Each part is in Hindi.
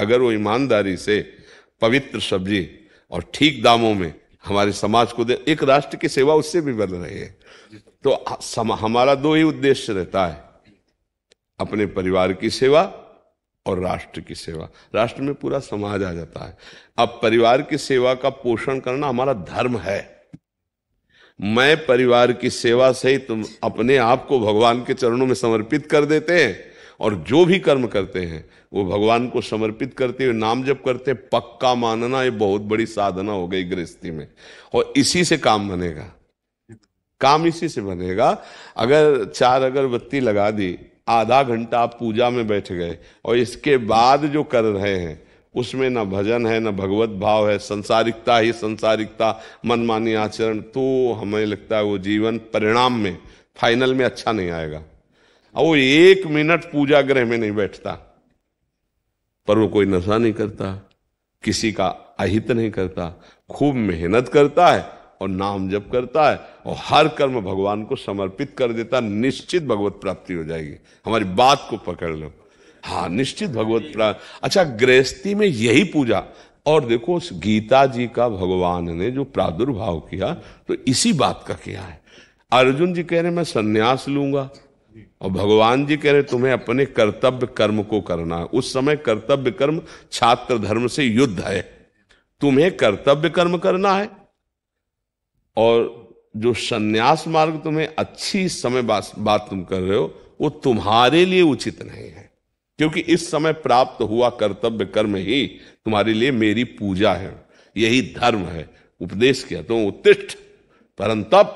अगर वो ईमानदारी से पवित्र सब्जी और ठीक दामों में हमारे समाज को दे एक राष्ट्र की सेवा उससे भी बदल रही है तो सम, हमारा दो ही उद्देश्य रहता है अपने परिवार की सेवा और राष्ट्र की सेवा राष्ट्र में पूरा समाज आ जाता है अब परिवार की सेवा का पोषण करना हमारा धर्म है मैं परिवार की सेवा से ही तुम अपने आप को भगवान के चरणों में समर्पित कर देते हैं और जो भी कर्म करते हैं वो भगवान को समर्पित करते हुए नाम जप करते पक्का मानना ये बहुत बड़ी साधना हो गई गृहस्थी में और इसी से काम बनेगा काम इसी से बनेगा अगर चार अगरबत्ती लगा दी आधा घंटा आप पूजा में बैठ गए और इसके बाद जो कर रहे हैं उसमें ना भजन है ना भगवत भाव है संसारिकता ही संसारिकता मनमानी आचरण तो हमें लगता है वो जीवन परिणाम में फाइनल में अच्छा नहीं आएगा और वो एक मिनट पूजा ग्रह में नहीं बैठता पर वो कोई नशा नहीं करता किसी का अहित नहीं करता खूब मेहनत करता है और नाम जप करता है और हर कर्म भगवान को समर्पित कर देता निश्चित भगवत प्राप्ति हो जाएगी हमारी बात को पकड़ लो हाँ निश्चित भगवत प्राप्त अच्छा गृहस्थी में यही पूजा और देखो उस गीता जी का भगवान ने जो प्रादुर्भाव किया तो इसी बात का किया है अर्जुन जी कह रहे मैं संन्यास लूंगा और भगवान जी कह रहे तुम्हें अपने कर्तव्य कर्म को करना उस समय कर्तव्य कर्म छात्र धर्म से युद्ध है तुम्हें कर्तव्य कर्म करना है और जो सन्यास मार्ग तुम्हें अच्छी समय बात, बात तुम कर रहे हो वो तुम्हारे लिए उचित नहीं है क्योंकि इस समय प्राप्त हुआ कर्तव्य कर्म ही तुम्हारे लिए मेरी पूजा है यही धर्म है उपदेश किया तो उत्तिष्ठ परंतप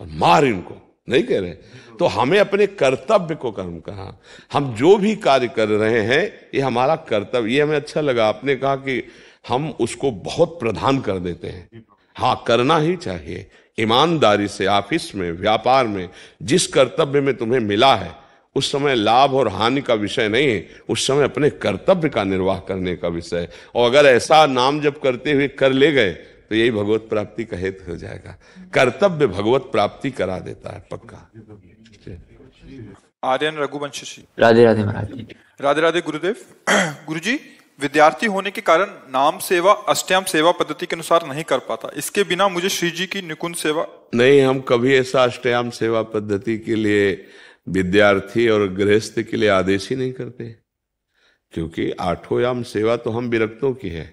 और मार इनको नहीं कह रहे तो हमें अपने कर्तव्य को कर्म कहा हम जो भी कार्य कर रहे हैं ये हमारा कर्तव्य ये हमें अच्छा लगा आपने कहा कि हम उसको बहुत प्रधान कर देते हैं हाँ करना ही चाहिए ईमानदारी से ऑफिस में व्यापार में जिस कर्तव्य में तुम्हें मिला है उस समय लाभ और हानि का विषय नहीं है उस समय अपने कर्तव्य का निर्वाह करने का विषय और अगर ऐसा नाम जब करते हुए कर ले गए तो यही भगवत प्राप्ति का हेतु हो जाएगा कर्तव्य भगवत प्राप्ति करा देता है पक्का आर्यन रघुवंशी जी राधे राधे महाराज राधे राधे गुरुदेव गुरु जी विद्यार्थी होने के कारण नाम सेवा अष्टयाम सेवा पद्धति के अनुसार नहीं कर पाता इसके बिना मुझे श्री जी की निकुंज सेवा नहीं हम कभी ऐसा अष्टयाम सेवा पद्धति के लिए विद्यार्थी और गृहस्थ के लिए आदेश ही नहीं करते क्योंकि आठोयाम याम सेवा तो हम विरक्तों की है